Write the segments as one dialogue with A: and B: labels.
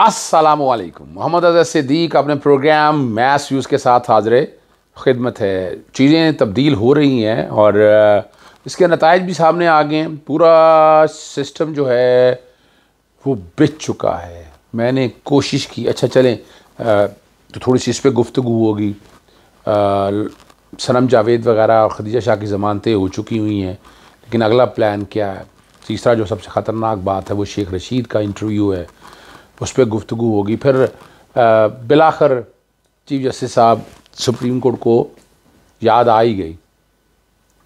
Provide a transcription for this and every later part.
A: असलकुम मोहम्मद अजहर सिद्दीक अपने programme maths use के साथ हाजिर खिदमत है चीज़ें तब्दील हो रही हैं और इसके नतज भी सामने आ गए पूरा सिस्टम जो है वो बिच चुका है मैंने कोशिश की अच्छा चलें तो थोड़ी सी इस पर गुफ्तु होगी सनम जावेद वगैरह और खदीजा शाह की ज़मानतें हो चुकी हुई हैं लेकिन अगला प्लान क्या है तीसरा जो सबसे ख़तरनाक बात है वो शेख रशीद का इंटरव्यू है उस पर गुफ्तु होगी फिर बिलाखर चीफ जस्टिस साहब सुप्रीम कोर्ट को याद आई गई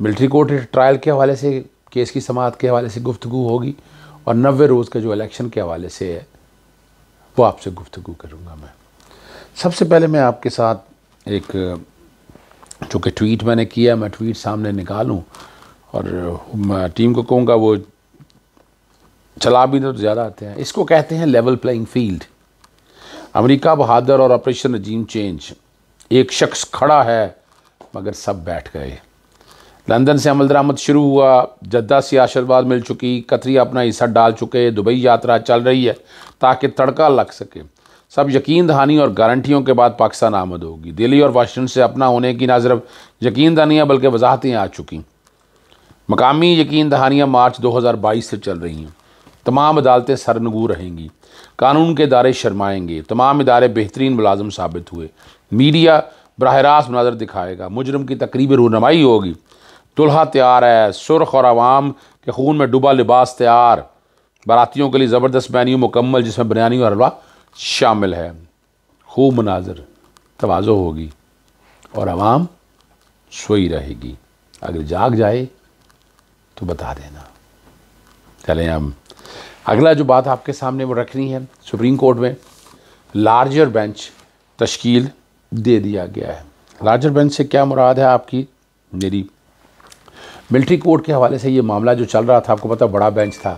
A: मिलिट्री कोर्ट ट्रायल के हवाले से केस की समात के हवाले से गुफ्तु होगी और नबे रोज़ का जो इलेक्शन के हवाले से है वो आपसे गुफ्तु करूँगा मैं सबसे पहले मैं आपके साथ एक चूँकि ट्वीट मैंने किया मैं ट्वीट सामने निकालूँ और टीम को कहूँगा वो चला भी तो ज़्यादा आते हैं इसको कहते हैं लेवल प्लेइंग फील्ड अमेरिका बहादुर और ऑपरेशन रजीम चेंज एक शख्स खड़ा है मगर सब बैठ गए लंदन से अमल दरामद शुरू हुआ जद्दा से आशीर्वाद मिल चुकी कतरी अपना हिस्सा डाल चुके दुबई यात्रा चल रही है ताकि तड़का लग सके सब यकीन दहानी और गारंटियों के बाद पाकिस्तान आमद होगी दिल्ली और वाशिंगटन से अपना होने की ना सिर्फ यकीन दहानियाँ बल्कि वजाहतें आ चुकी मकामी यकीन दहानियाँ मार्च 2022 से चल रही हैं तमाम अदालतें सरनगू रहेंगी कानून के इदारे शर्माएंगे तमाम इदारे बेहतरीन मुलाजम साबित हुए मीडिया बरह रास्त मुनाजर दिखाएगा मुजरम की तकरीब रूनमाई होगी दुल्हा तैयार है सुरख और आवाम के खून में डुबा लिबास तैयार बारातियों के लिए ज़बरदस्त मेन्यू मुकम्मल जिसमें बिरयानी और हलवा शामिल है खूब मनाजर तोज़ो होगी और आवाम सोई रहेगी अगर जाग जाए तो बता देना चलें हम अगला जो बात आपके सामने वो रखनी है सुप्रीम कोर्ट में लार्जर बेंच तश्कील दे दिया गया है लार्जर बेंच से क्या मुराद है आपकी मेरी मिलिट्री कोर्ट के हवाले से ये मामला जो चल रहा था आपको पता बड़ा बेंच था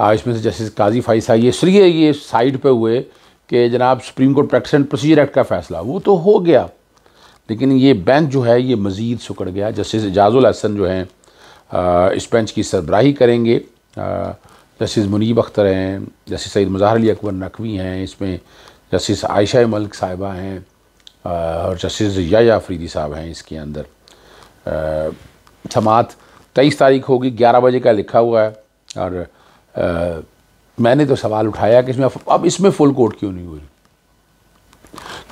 A: आ, इसमें से जस्टिस काजी फाइस ये इसलिए ये साइड पे हुए कि जनाब supreme court practice and procedure act का फैसला वो तो हो गया लेकिन ये बेंच जो है ये मज़ीद सुकड़ गया जस्टिस एजाजुल हसन जो हैं इस बेंच की सरबराही करेंगे आ, जस्टिस मुनीब अख्तर हैं जस्टिस सईद मज़ाहर अली अकबर नकवी हैं इसमें जस्टिस आयशा मलिक साहिबा हैं और जस्टिस या आफरीदी साहब हैं इसके अंदर समात तेईस तारीख होगी ग्यारह बजे का लिखा हुआ है और आ, मैंने तो सवाल उठाया कि इसमें अब इसमें फुल कोर्ट क्यों नहीं हुई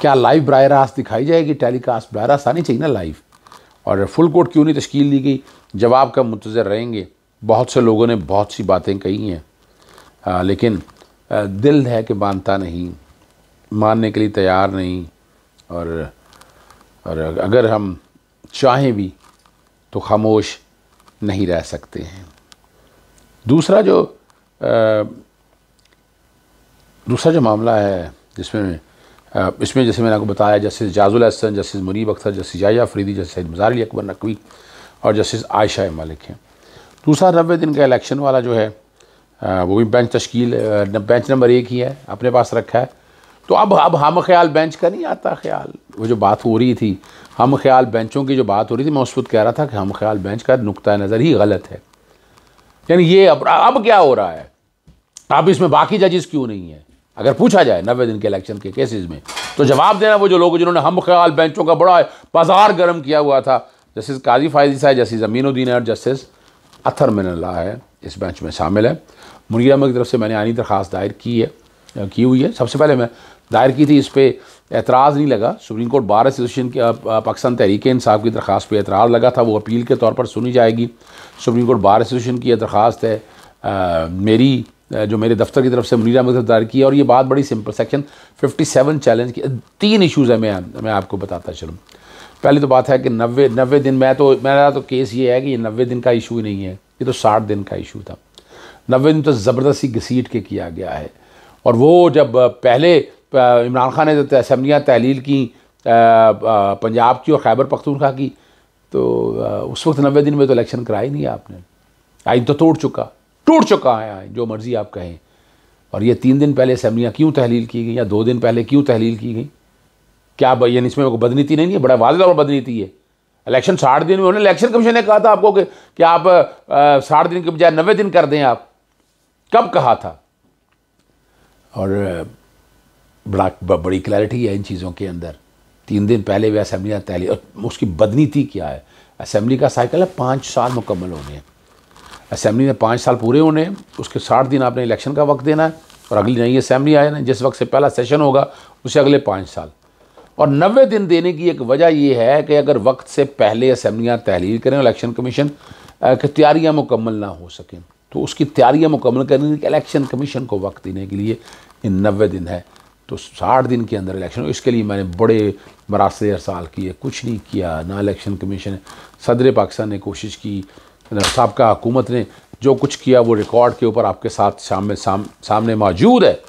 A: क्या लाइव बर रास्त दिखाई जाएगी टेलीकास्ट बर रास्त आनी चाहिए ना लाइव और फुल कोर्ट क्यों नहीं तश्कील दी गई जवाब का मुंतज़र रहेंगे बहुत से लोगों ने बहुत सी बातें कही हैं लेकिन दिल है कि मानता नहीं मानने के लिए तैयार नहीं और और अगर हम चाहें भी तो खामोश नहीं रह सकते हैं दूसरा जो आ, दूसरा जो मामला है जिसमें इसमें जैसे मैंने आपको बताया जस्टिस जाजुल अहसन जस्टिस मुनीब अख्तर जस्टिस जाया फरीदी जस्टिस सैद मज़ार अकबर नकवी और जस्टिस आयशा मलिक हैं दूसरा नबे दिन का इलेक्शन वाला जो है वो भी बेंच तश्कील बेंच नंबर एक ही है अपने पास रखा है तो अब अब हम ख्याल बेंच का नहीं आता ख्याल वो जो बात हो रही थी हम ख्याल बेंचों की जो बात हो रही थी मैं उस वक्त कह रहा था कि हम ख्याल बेंच का नुकता नज़र ही गलत है यानी ये अब अब क्या हो रहा है अब इसमें बाकी जजेस क्यों नहीं है अगर पूछा जाए नब्बे दिन के इलेक्शन के केसेस में तो जवाब देना वो जो लोग जिन्होंने हम ख्याल बेंचों का बड़ा बाजार गर्म किया हुआ था जस्टिस काजी फायदी साहब जस्टिस अमीनुद्दीन और जस्टिस अथर ला है इस बेंच में शामिल है अहमद की तरफ से मैंने आनी दरख्वास्त दायर की है की हुई है सबसे पहले मैं दायर की थी इस पर एतराज़ नहीं लगा सुप्रीम कोर्ट बार एसोसिएशन की पाकिस्तान तहरीक इंसाब की दरख्वास्त पर एतराज़ लगा था वो अपील के तौर पर सुनी जाएगी सुप्रीम कोर्ट बार एसोसिएशन की यह दरख्वास्त है आ, मेरी जो मेरे दफ्तर की तरफ से मुनीर अहमद दायर की है और ये बात बड़ी सिंपल सेक्शन सेवन चैलेंज की तीन इशूज़ हैं मैं मैं आपको बताता चलूँ पहली तो बात है कि नब्बे नब्बे दिन मैं तो मेरा तो केस ये है कि ये नब्बे दिन का इशू ही नहीं है ये तो साठ दिन का इशू था नब्बे दिन तो ज़बरदस्ती घसीट के किया गया है और वो जब पहले इमरान खान ने जब असम्बलियाँ तहलील की पंजाब की और खैबर पख्तूनखा की तो उस वक्त नब्बे दिन में तो इलेक्शन कराया ही नहीं आपने आइन तो तोड़ चुका टूट चुका है आइन जो मर्ज़ी आप कहें और ये तीन दिन पहले असम्बलियाँ क्यों तहलील की गई या दो दिन पहले क्यों तहलील की गई क्या यानी इसमें बदनीति नहीं है बड़ा तौर और बदनीति है इलेक्शन साठ दिन में होने इलेक्शन कमीशन ने कहा था आपको कि, कि आप साठ दिन के बजाय नबे दिन कर दें आप कब कहा था और बड़ा बड़ी क्लैरिटी है इन चीज़ों के अंदर तीन दिन पहले भी असम्बली तहली और उसकी बदनीति क्या है असम्बली का साइकिल है पाँच साल मुकम्मल होने हैं असम्बली में पाँच साल पूरे होने हैं उसके साठ दिन आपने इलेक्शन का वक्त देना है और अगली नई असम्बली आए ना जिस वक्त से पहला सेशन होगा उसे अगले पाँच साल और नबे दिन देने की एक वजह यह है कि अगर वक्त से पहले असम्बलियाँ तहलील करें इलेक्शन कमीशन की तैयारियाँ मुकम्मल ना हो सकें तो उसकी तैयारियाँ मुकम्मल करने के इलेक्शन कमीशन को वक्त देने के लिए इन नबे दिन है तो साठ दिन के अंदर इलेक्शन इसके लिए मैंने बड़े मरासे हर किए कुछ नहीं किया ना इलेक्शन कमीशन सदर पाकिस्तान ने कोशिश की सबका हुकूमत ने जो कुछ किया वो रिकॉर्ड के ऊपर आपके साथ सामने साम, सामने मौजूद है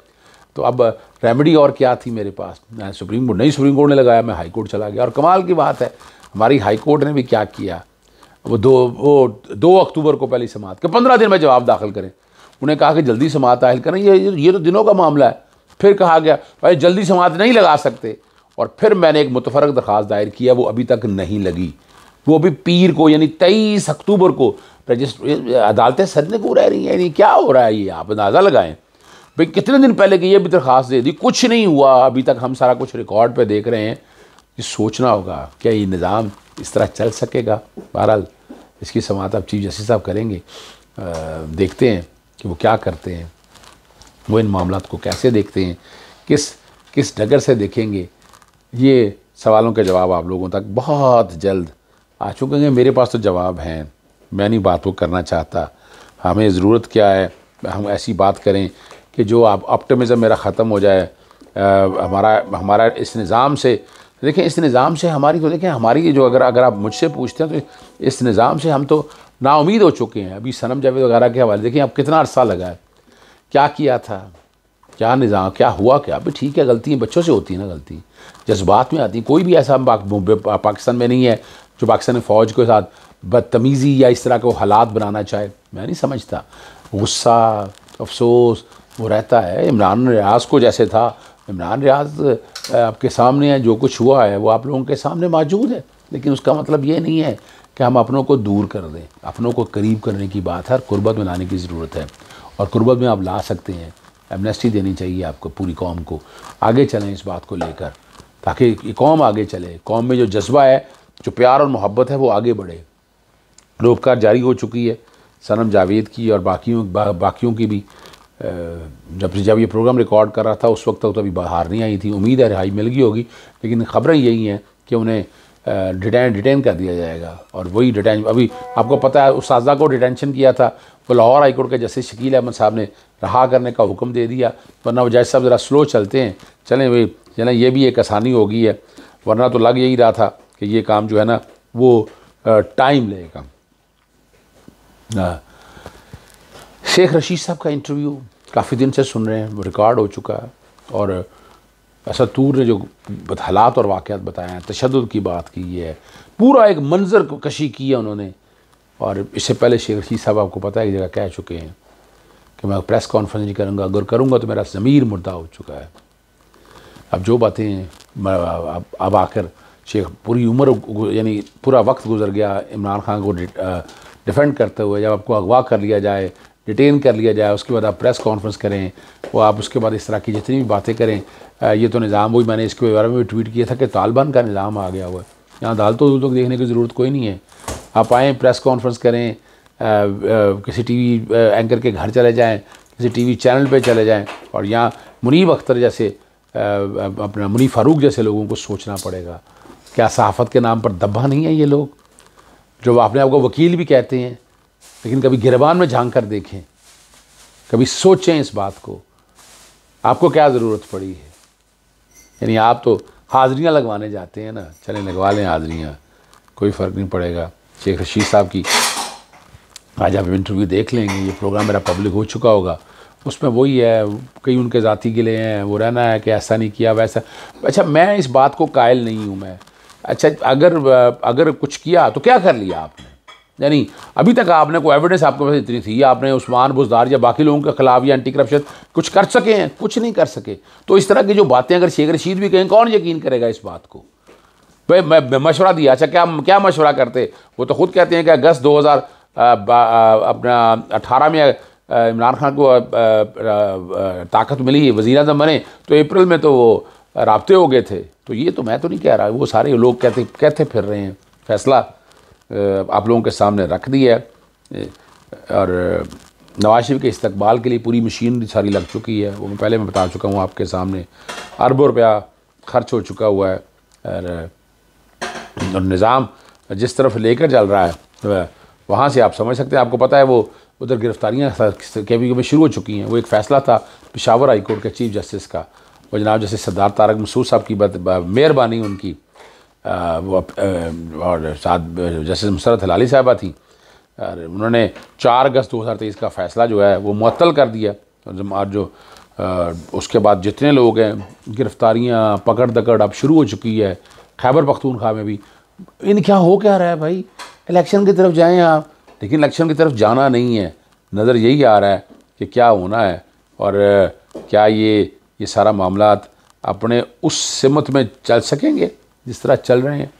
A: तो अब रेमेडी और क्या थी मेरे पास सुप्रीम कोर्ट नहीं सुप्रीम कोर्ट ने लगाया मैं हाई कोर्ट चला गया और कमाल की बात है हमारी हाई कोर्ट ने भी क्या किया वो दो वो दो अक्टूबर को पहली समात के पंद्रह दिन में जवाब दाखिल करें उन्हें कहा कि जल्दी समात दाखिल करें ये ये तो दिनों का मामला है फिर कहा गया भाई जल्दी समात नहीं लगा सकते और फिर मैंने एक मुतफरक दरख्वास्त दायर किया वो अभी तक नहीं लगी वो अभी पीर को यानी तेईस अक्टूबर को रजिस्ट्री अदालतें सदने को रह रही हैं यानी क्या हो रहा है ये आप अंदाज़ा लगाएं भाई कितने दिन पहले की ये भी दरख्वास्त दे दी कुछ नहीं हुआ अभी तक हम सारा कुछ रिकॉर्ड पे देख रहे हैं ये सोचना होगा क्या ये निज़ाम इस तरह चल सकेगा बहरहाल इसकी समात आप चीफ जस्टिस साहब करेंगे आ, देखते हैं कि वो क्या करते हैं वो इन मामला को कैसे देखते हैं किस किस डगर से देखेंगे ये सवालों के जवाब आप लोगों तक बहुत जल्द आ चुके हैं मेरे पास तो जवाब हैं मैं नहीं बात को करना चाहता हमें ज़रूरत क्या है हम ऐसी बात करें कि जो आप ऑप्टमिज़म मेरा ख़त्म हो जाए आ, हमारा हमारा इस निज़ाम से देखें इस निज़ाम से हमारी तो देखें हमारी जो अगर अगर आप मुझसे पूछते हैं तो इस निज़ाम से हम तो नाउमीद हो चुके हैं अभी सनम जावेद वगैरह के हवाले देखिए अब कितना अरसा लगा है क्या किया था क्या निज़ाम क्या हुआ क्या अभी ठीक है गलती बच्चों से होती है ना गलती जज्बात में आती है कोई भी ऐसा पाकिस्तान में नहीं है जो पाकिस्तानी फ़ौज के साथ बदतमीज़ी या इस तरह के हालात बनाना चाहे मैं नहीं समझता गुस्सा अफसोस वो रहता है इमरान रियाज को जैसे था इमरान रियाज आपके सामने है जो कुछ हुआ है वो आप लोगों के सामने मौजूद है लेकिन उसका मतलब ये नहीं है कि हम अपनों को दूर कर दें अपनों को करीब करने की बात है और कुर्बत में लाने की ज़रूरत है और कुर्बत में आप ला सकते हैं एमनेस्टी देनी चाहिए आपको पूरी कौम को आगे चलें इस बात को लेकर ताकि कौम आगे चले कौम में जो जज्बा है जो प्यार और मोहब्बत है वो आगे बढ़े रोपकार जारी हो चुकी है सनम जावेद की और बाकियों बा, बाकियों की भी जब जब ये प्रोग्राम रिकॉर्ड कर रहा था उस वक्त तक तो अभी बाहर नहीं आई थी उम्मीद है रिहाई मिल गई होगी लेकिन खबरें यही हैं कि उन्हें डिटेन डिटेन कर दिया जाएगा और वही डिटेन अभी आपको पता है उस साजा को डिटेंशन किया था वो लाहौर हाईकोर्ट के जस्टिस शकील अहमद साहब ने रहा करने का हुक्म दे दिया वरना वो जज साहब ज़रा स्लो चलते हैं चलें भाई चलें ये भी एक आसानी होगी है वरना तो लग यही रहा था कि ये काम जो है ना वो टाइम लेगा हाँ। शेख रशीद साहब का इंटरव्यू काफ़ी दिन से सुन रहे हैं रिकॉर्ड हो चुका है और तूर ने जो हालात और वाक़ात बताए हैं तशद की बात की है पूरा एक मंजर कशी की है उन्होंने और इससे पहले शेख रशीद साहब आपको पता है एक जगह कह चुके हैं कि मैं प्रेस कॉन्फ्रेंस नहीं करूँगा अगर करूँगा तो मेरा ज़मीर मुर्दा हो चुका है अब जो बातें अब, अब आकर शेख पूरी उम्र यानी पूरा वक्त गुजर गया इमरान खान को डिफेंड करते हुए जब आपको अगवा कर लिया जाए डिटेन कर लिया जाए उसके बाद आप प्रेस कॉन्फ्रेंस करें वो आप उसके बाद इस तरह की जितनी भी बातें करें ये तो निज़ाम वही मैंने इसके बारे में भी ट्वीट किया था कि तालिबान का निज़ाम आ गया हुआ है यहाँ अदालतों दूलतों तक देखने की ज़रूरत कोई नहीं है आप आएँ प्रेस कॉन्फ्रेंस करें आ, आ, किसी टी वी एंकर के घर चले जाएँ किसी टी वी चैनल पर चले जाएँ और यहाँ मुनीब अख्तर जैसे अपना मुनी फारूक जैसे लोगों को सोचना पड़ेगा क्या सहाफ़त के नाम पर दब्बा नहीं है ये लोग जो अपने आप को वकील भी कहते हैं लेकिन कभी गिरबान में झांक कर देखें कभी सोचें इस बात को आपको क्या ज़रूरत पड़ी है यानी आप तो हाज़रियाँ लगवाने जाते हैं ना चले लगवा लें हाज़रियाँ कोई फ़र्क नहीं पड़ेगा शेख रशीद साहब की आज आप इंटरव्यू देख लेंगे ये प्रोग्राम मेरा पब्लिक हो चुका होगा उसमें वही है कई उनके ज़ाती गिले हैं वो रहना है कि ऐसा नहीं किया वैसा अच्छा मैं इस बात को कायल नहीं हूँ मैं अच्छा अगर अगर कुछ किया तो क्या कर लिया आपने यानी अभी तक आपने कोई एविडेंस आपके पास इतनी थी आपने उस्मान बुजदार या बाकी लोगों के खिलाफ या एंटी करप्शन कुछ कर सके हैं कुछ नहीं कर सके तो इस तरह की जो बातें अगर शेख रशीद भी कहें कौन यकीन करेगा इस बात को भाई मैं मशवरा दिया अच्छा क्या क्या मशवरा करते वो तो खुद कहते हैं कि अगस्त दो हज़ार अपना अठारह में इमरान खान को ताकत मिली वज़ी अजम बने तो अप्रैल में तो वो रबते हो गए थे तो ये तो मैं तो नहीं कह रहा वो सारे लोग कहते कहते फिर रहे हैं फैसला आप लोगों के सामने रख दी है और नवाज शरीफ के इस्तबाल के लिए पूरी मशीनरी सारी लग चुकी है वो मैं पहले मैं बता चुका हूँ आपके सामने अरबों रुपया खर्च हो चुका हुआ है और निज़ाम जिस तरफ लेकर चल रहा है वहाँ से आप समझ सकते हैं आपको पता है वो उधर गिरफ्तारियाँ कैबी में शुरू हो चुकी हैं वो एक फ़ैसला था पिशावर हाई कोर्ट के चीफ जस्टिस का वो जनाब जैसे सरदार तारक मसूद साहब की मेहरबानी उनकी वो और साथ जस्टिस मुसरत हलाली साहबा थी और उन्होंने चार अगस्त 2023 का फ़ैसला जो है वो मअतल कर दिया और जो उसके बाद जितने लोग हैं गिरफ़्तारियाँ पकड़ दकड़ अब शुरू हो चुकी है खैबर पख्तूनख्वा में भी इन क्या हो क्या रहा है भाई इलेक्शन की तरफ जाएँ आप लेकिन इलेक्शन की तरफ जाना नहीं है नज़र यही आ रहा है कि क्या होना है और क्या ये ये सारा मामला अपने उस सिमत में चल सकेंगे जिस तरह चल रहे हैं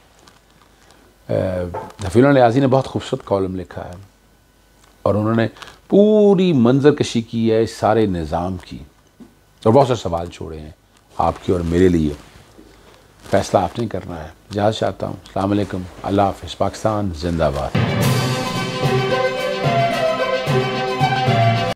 A: हफील लियाजी ने बहुत खूबसूरत कॉलम लिखा है और उन्होंने पूरी मंजर कशी की है इस सारे निज़ाम की और बहुत सारे सवाल छोड़े हैं आपके और मेरे लिए फैसला आपने करना है जहाज चाहता हूँ अलैक्म अल्लाह हाफ़ पाकिस्तान जिंदाबाद